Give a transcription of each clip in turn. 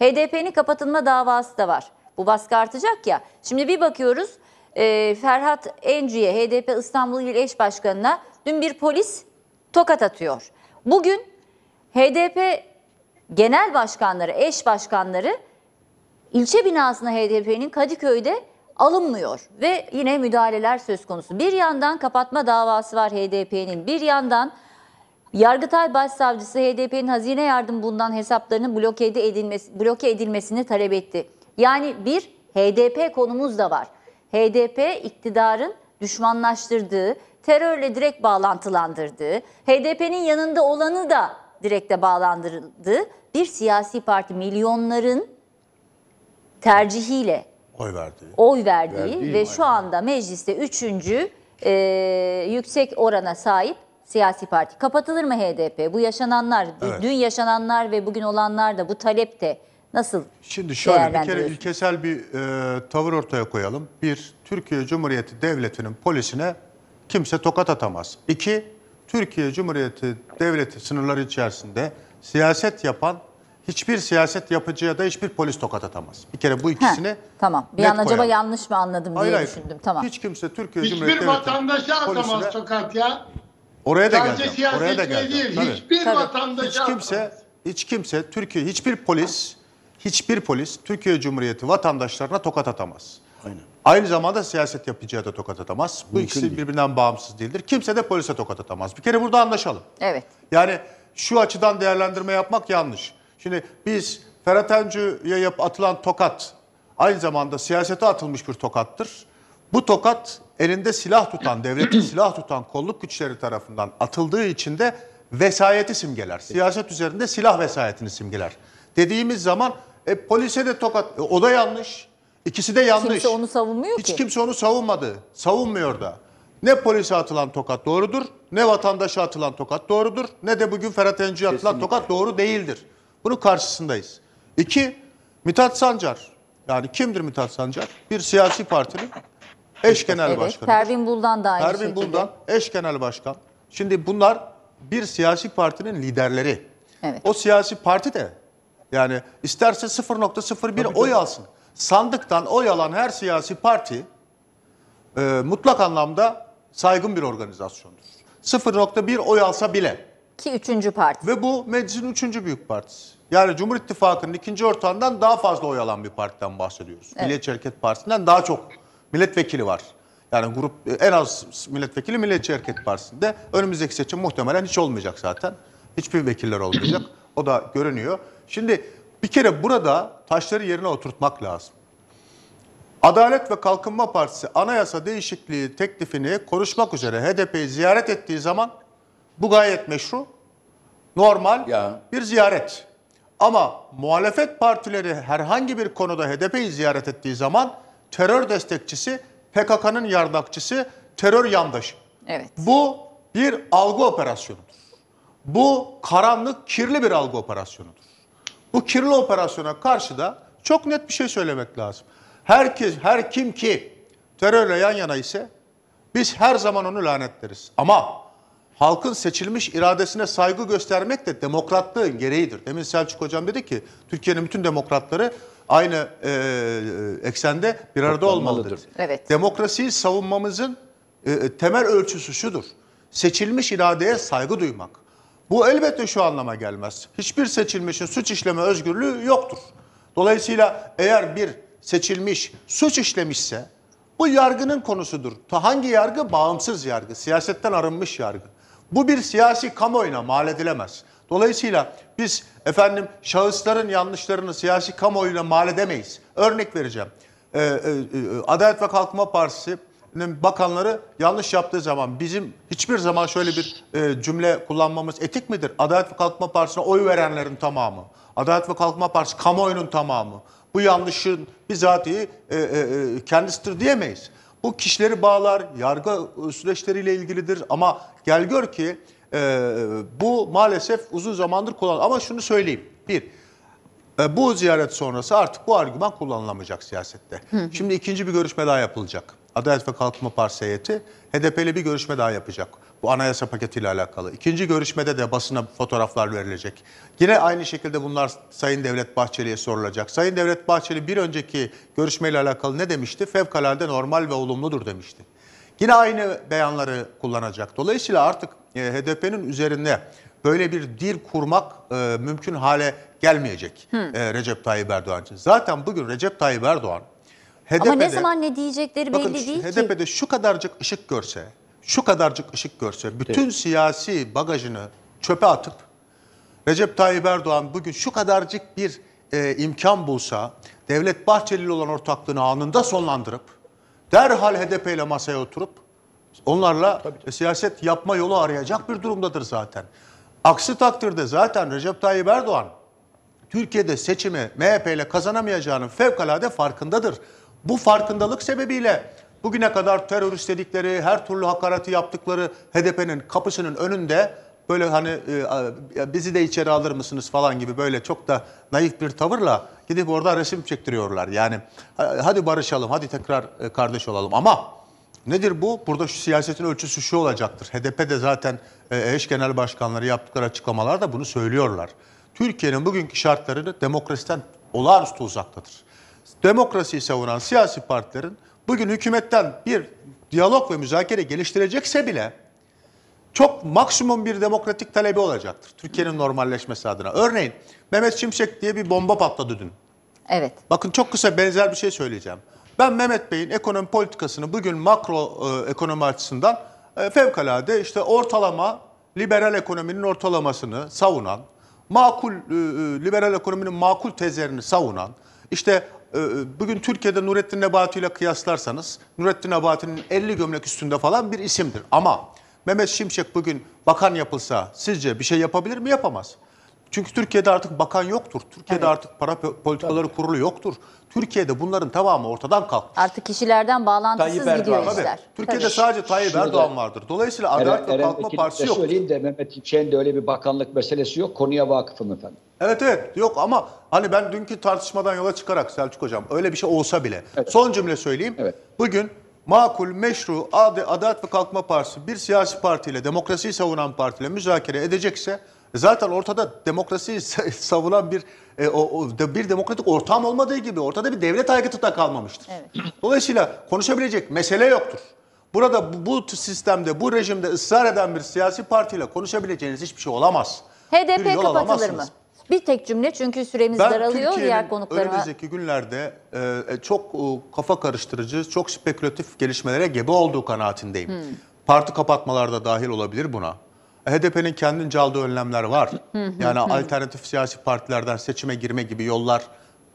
HDP'nin kapatılma davası da var. Bu baskı artacak ya. Şimdi bir bakıyoruz e, Ferhat Encü'ye HDP İstanbul İl Eş Başkanı'na dün bir polis tokat atıyor. Bugün HDP genel başkanları, eş başkanları ilçe binasına HDP'nin Kadıköy'de alınmıyor ve yine müdahaleler söz konusu. Bir yandan kapatma davası var HDP'nin, bir yandan Yargıtay Başsavcısı HDP'nin hazine yardım bundan hesaplarının bloke, edilmesi, bloke edilmesini talep etti. Yani bir HDP konumuz da var. HDP iktidarın düşmanlaştırdığı, terörle direkt bağlantılandırdığı, HDP'nin yanında olanı da direkte bağlandırıldığı bir siyasi parti milyonların tercihiyle oy verdiği, oy verdiği, ve şu anda mecliste üçüncü e, yüksek orana sahip siyasi parti. Kapatılır mı HDP? Bu yaşananlar, evet. dün yaşananlar ve bugün olanlar da bu talep de nasıl Şimdi şöyle bir kere ilkesel bir e, tavır ortaya koyalım. Bir, Türkiye Cumhuriyeti Devleti'nin polisine kimse tokat atamaz. İki, Türkiye Cumhuriyeti Devleti sınırları içerisinde siyaset yapan hiçbir siyaset yapıcıya da hiçbir polis tokat atamaz. Bir kere bu ikisini Heh, Tamam. Bir an acaba koyalım. yanlış mı anladım hayır, diye hayır. düşündüm. Tamam. Hiç kimse Türkiye hiçbir Cumhuriyeti Devleti Hiçbir vatandaşa atamaz polisine... tokat ya. Oraya da Sadece Oraya da geleceğim. Değil, hiçbir Tabii. vatandaş hiç kimse hiç kimse Türkiye hiçbir polis hiçbir polis Türkiye Cumhuriyeti vatandaşlarına tokat atamaz. Aynen. Aynı zamanda siyaset yapıcıya da tokat atamaz. Mümkün Bu ikisi değil. birbirinden bağımsız değildir. Kimse de polise tokat atamaz. Bir kere burada anlaşalım. Evet. Yani şu açıdan değerlendirme yapmak yanlış. Şimdi biz Ferhat Öncü'ye atılan tokat aynı zamanda siyasete atılmış bir tokattır. Bu tokat elinde silah tutan, devletin silah tutan kolluk güçleri tarafından atıldığı için de vesayeti simgeler. Siyaset üzerinde silah vesayetini simgeler. Dediğimiz zaman e, polise de tokat, e, o da yanlış. İkisi de yanlış. Kimse onu savunmuyor Hiç ki. Hiç kimse onu savunmadı. Savunmuyor da. Ne polise atılan tokat doğrudur, ne vatandaşa atılan tokat doğrudur, ne de bugün Ferhat Encü'ye atılan tokat doğru değildir. Bunu karşısındayız. İki, Mithat Sancar. Yani kimdir Mithat Sancar? Bir siyasi partinin Eş Genel evet, Başkanı. Pervin Buldan da aynı Pervin şekilde. Buldan eş Genel Başkan. Şimdi bunlar bir siyasi partinin liderleri. Evet. O siyasi parti de yani isterse 0.01 oy alsın. Sandıktan oy alan her siyasi parti e, mutlak anlamda saygın bir organizasyondur. 0.1 oy alsa bile. Ki üçüncü parti. Ve bu meclisin üçüncü büyük partisi. Yani Cumhur İttifakı'nın ikinci ortağından daha fazla oy alan bir partiden bahsediyoruz. Evet. Milliyetçi Hareket Partisi'nden daha çok milletvekili var. Yani grup en az milletvekili Milliyetçi Hareket Partisi'nde. Önümüzdeki seçim muhtemelen hiç olmayacak zaten. Hiçbir vekiller olmayacak. O da görünüyor. Şimdi bir kere burada taşları yerine oturtmak lazım. Adalet ve Kalkınma Partisi anayasa değişikliği teklifini konuşmak üzere HDP'yi ziyaret ettiği zaman bu gayet meşru, normal ya. bir ziyaret. Ama muhalefet partileri herhangi bir konuda HDP'yi ziyaret ettiği zaman terör destekçisi, PKK'nın yardakçısı, terör yandaşı. Evet. Bu bir algı operasyonudur. Bu karanlık, kirli bir algı operasyonudur. Bu kirli operasyona karşı da çok net bir şey söylemek lazım. Herkes, her kim ki terörle yan yana ise biz her zaman onu lanetleriz. Ama halkın seçilmiş iradesine saygı göstermek de demokratlığın gereğidir. Demin Selçuk Hocam dedi ki Türkiye'nin bütün demokratları aynı e, e, eksende bir arada olmalıdır. Evet. Demokrasiyi savunmamızın e, e, temel ölçüsü şudur. Seçilmiş iradeye saygı duymak. Bu elbette şu anlama gelmez. Hiçbir seçilmişin suç işleme özgürlüğü yoktur. Dolayısıyla eğer bir seçilmiş suç işlemişse bu yargının konusudur. Hangi yargı? Bağımsız yargı. Siyasetten arınmış yargı. Bu bir siyasi kamuoyuna mal edilemez. Dolayısıyla biz efendim şahısların yanlışlarını siyasi kamuoyuna mal edemeyiz. Örnek vereceğim. Ee, e, e, Adalet ve Kalkınma Partisi'nin bakanları yanlış yaptığı zaman bizim hiçbir zaman şöyle bir e, cümle kullanmamız etik midir? Adalet ve Kalkınma Partisi'ne oy verenlerin tamamı, Adalet ve Kalkınma Partisi kamuoyunun tamamı bu yanlışın bizatihi e, e, e kendisidir diyemeyiz. Bu kişileri bağlar, yargı süreçleriyle ilgilidir ama gel gör ki e, bu maalesef uzun zamandır kullanılıyor. Ama şunu söyleyeyim. Bir, e, bu ziyaret sonrası artık bu argüman kullanılamayacak siyasette. Şimdi ikinci bir görüşme daha yapılacak. Adalet ve Kalkınma Partisi heyeti HDP'li bir görüşme daha yapacak. Bu anayasa paketiyle alakalı. İkinci görüşmede de basına fotoğraflar verilecek. Yine aynı şekilde bunlar Sayın Devlet Bahçeli'ye sorulacak. Sayın Devlet Bahçeli bir önceki görüşmeyle alakalı ne demişti? Fevkalade normal ve olumludur demişti. Yine aynı beyanları kullanacak. Dolayısıyla artık e, HDP'nin üzerinde böyle bir dir kurmak e, mümkün hale gelmeyecek e, Recep Tayyip Erdoğan için. Zaten bugün Recep Tayyip Erdoğan HDP'de... Ama ne zaman ne diyecekleri bakın, değil HDP'de ki. HDP'de şu kadarcık ışık görse, şu kadarcık ışık görse, bütün evet. siyasi bagajını çöpe atıp Recep Tayyip Erdoğan bugün şu kadarcık bir e, imkan bulsa, Devlet Bahçeli olan ortaklığını anında sonlandırıp derhal HDP ile masaya oturup onlarla tabii, tabii. siyaset yapma yolu arayacak bir durumdadır zaten. Aksi takdirde zaten Recep Tayyip Erdoğan Türkiye'de seçimi MHP ile kazanamayacağının fevkalade farkındadır. Bu farkındalık sebebiyle bugüne kadar terörist dedikleri, her türlü hakareti yaptıkları HDP'nin kapısının önünde böyle hani e, bizi de içeri alır mısınız falan gibi böyle çok da naif bir tavırla gidip orada resim çektiriyorlar. Yani hadi barışalım, hadi tekrar e, kardeş olalım ama nedir bu? Burada şu siyasetin ölçüsü şu olacaktır. HDP de zaten e, eş genel başkanları yaptıkları açıklamalarda bunu söylüyorlar. Türkiye'nin bugünkü şartlarını demokrasiden olağanüstü uzaktadır. Demokrasiyi savunan siyasi partilerin bugün hükümetten bir diyalog ve müzakere geliştirecekse bile çok maksimum bir demokratik talebi olacaktır. Türkiye'nin normalleşmesi adına. Örneğin Mehmet Şimşek diye bir bomba patladı dün. Evet. Bakın çok kısa benzer bir şey söyleyeceğim. Ben Mehmet Bey'in ekonomi politikasını bugün makro e, ekonomi açısından e, fevkalade işte ortalama liberal ekonominin ortalamasını savunan, makul e, e liberal ekonominin makul tezlerini savunan, işte e, e, bugün Türkiye'de Nurettin Nebati ile kıyaslarsanız Nurettin Nebati'nin 50 gömlek üstünde falan bir isimdir. Ama Mehmet Şimşek bugün bakan yapılsa sizce bir şey yapabilir mi? Yapamaz. Çünkü Türkiye'de artık bakan yoktur. Türkiye'de evet. artık para politikaları Tabii. kurulu yoktur. Türkiye'de bunların tamamı ortadan kalktı. Artık kişilerden bağlantısız Tayyip gidiyor işler. Tabii. Türkiye'de Tabii. sadece Tayyip Şurada, Erdoğan vardır. Dolayısıyla Adalet ve Kalkınma Partisi yok. Söyleyeyim de Mehmet İpçek'in öyle bir bakanlık meselesi yok. Konuya vakıfım efendim. Evet evet yok ama hani ben dünkü tartışmadan yola çıkarak Selçuk Hocam öyle bir şey olsa bile. Evet. Son cümle söyleyeyim. Evet. Bugün makul, meşru, adı Adalet ve kalkma Partisi bir siyasi partiyle, demokrasiyi savunan partiyle müzakere edecekse zaten ortada demokrasiyi savunan bir e, o, o, bir demokratik ortam olmadığı gibi ortada bir devlet aygıtı da kalmamıştır. Evet. Dolayısıyla konuşabilecek mesele yoktur. Burada bu, bu sistemde, bu rejimde ısrar eden bir siyasi partiyle konuşabileceğiniz hiçbir şey olamaz. HDP kapatılır mı? Bir tek cümle çünkü süremiz ben daralıyor diğer konuklara. önümüzdeki günlerde e, e, çok e, kafa karıştırıcı, çok spekülatif gelişmelere gebe olduğu kanaatindeyim. Hmm. Parti kapatmalarda dahil olabilir buna. E, HDP'nin kendince aldığı önlemler var. yani alternatif siyasi partilerden seçime girme gibi yollar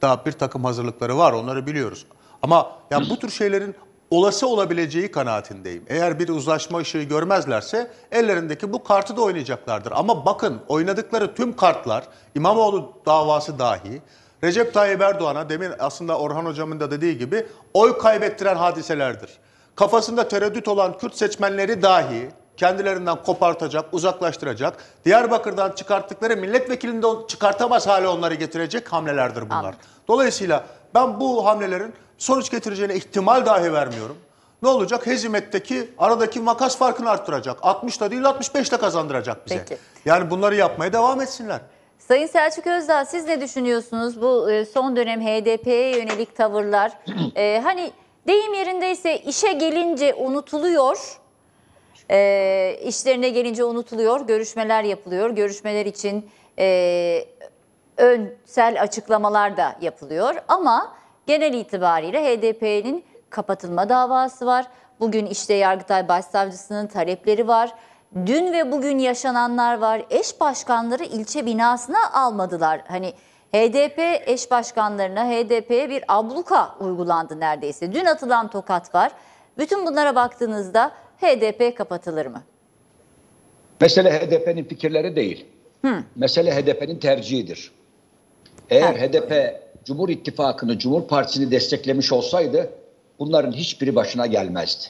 da bir takım hazırlıkları var. Onları biliyoruz. Ama ya bu tür şeylerin olası olabileceği kanaatindeyim. Eğer bir uzlaşma ışığı görmezlerse ellerindeki bu kartı da oynayacaklardır. Ama bakın oynadıkları tüm kartlar İmamoğlu davası dahi Recep Tayyip Erdoğan'a demin aslında Orhan hocamın da dediği gibi oy kaybettiren hadiselerdir. Kafasında tereddüt olan Kürt seçmenleri dahi kendilerinden kopartacak, uzaklaştıracak, Diyarbakır'dan çıkarttıkları milletvekilinde çıkartamaz hale onları getirecek hamlelerdir bunlar. Dolayısıyla ben bu hamlelerin sonuç getireceğine ihtimal dahi vermiyorum. Ne olacak? Hezimetteki aradaki makas farkını arttıracak. 60'ta değil 65'te kazandıracak bize. Peki. Yani bunları yapmaya devam etsinler. Sayın Selçuk Özdağ siz ne düşünüyorsunuz bu e, son dönem HDP'ye yönelik tavırlar? ee, hani deyim yerindeyse işe gelince unutuluyor, e, işlerine gelince unutuluyor, görüşmeler yapılıyor, görüşmeler için e, önsel açıklamalar da yapılıyor. Ama genel itibariyle HDP'nin kapatılma davası var. Bugün işte Yargıtay Başsavcısının talepleri var. Dün ve bugün yaşananlar var. Eş başkanları ilçe binasına almadılar. Hani HDP eş başkanlarına, HDP'ye bir abluka uygulandı neredeyse. Dün atılan tokat var. Bütün bunlara baktığınızda HDP kapatılır mı? Mesele HDP'nin fikirleri değil. Hı. Mesele HDP'nin tercihidir. Eğer evet. HDP Cumhur İttifakı'nı, Cumhur Partisi'ni desteklemiş olsaydı bunların hiçbiri başına gelmezdi.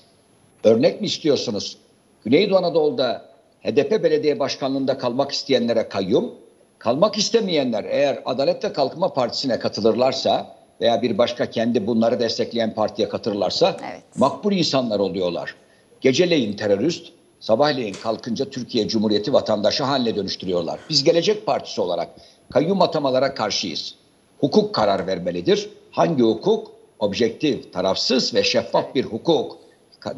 Örnek mi istiyorsunuz? Güneydoğu Anadolu'da HDP belediye başkanlığında kalmak isteyenlere kayyum, kalmak istemeyenler eğer Adalet ve Kalkınma Partisi'ne katılırlarsa veya bir başka kendi bunları destekleyen partiye katılırlarsa evet. makbul insanlar oluyorlar. Geceleyin terörist, sabahleyin kalkınca Türkiye Cumhuriyeti vatandaşı haline dönüştürüyorlar. Biz Gelecek Partisi olarak kayyum atamalara karşıyız hukuk karar vermelidir. Hangi hukuk? Objektif, tarafsız ve şeffaf bir hukuk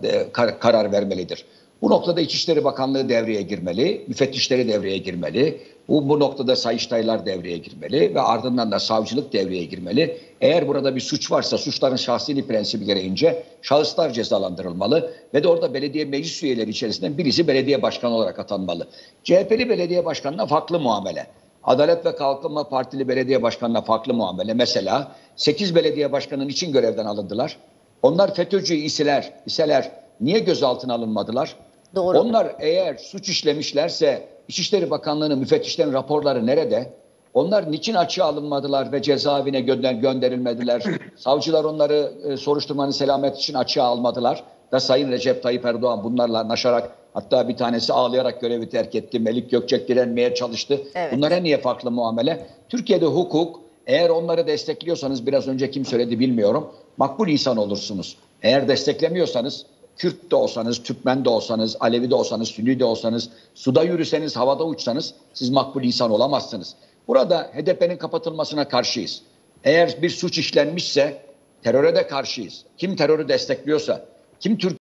e, karar vermelidir. Bu noktada İçişleri Bakanlığı devreye girmeli, müfettişleri devreye girmeli, bu, bu noktada sayıştaylar devreye girmeli ve ardından da savcılık devreye girmeli. Eğer burada bir suç varsa suçların şahsili prensibi gereğince şahıslar cezalandırılmalı ve de orada belediye meclis üyeleri içerisinden birisi belediye başkanı olarak atanmalı. CHP'li belediye başkanına farklı muamele. Adalet ve Kalkınma Partili belediye başkanına farklı muamele. Mesela 8 belediye başkanının için görevden alındılar. Onlar FETÖ'cü iseler, iseler niye gözaltına alınmadılar? Doğru. Onlar eğer suç işlemişlerse İçişleri Bakanlığı'nın müfettişlerin raporları nerede? Onlar niçin açığa alınmadılar ve cezaevine gönder gönderilmediler? Savcılar onları e, soruşturmanın selamet için açığa almadılar. Da Sayın Recep Tayyip Erdoğan bunlarla anlaşarak. Hatta bir tanesi ağlayarak görevi terk etti. Melik Gökçek direnmeye çalıştı. Evet. Bunlara niye farklı muamele? Türkiye'de hukuk eğer onları destekliyorsanız biraz önce kim söyledi bilmiyorum. Makbul insan olursunuz. Eğer desteklemiyorsanız Kürt de olsanız, Türkmen de olsanız, Alevi de olsanız, Sünni de olsanız, suda yürüseniz, havada uçsanız siz makbul insan olamazsınız. Burada HDP'nin kapatılmasına karşıyız. Eğer bir suç işlenmişse teröre de karşıyız. Kim terörü destekliyorsa, kim Türk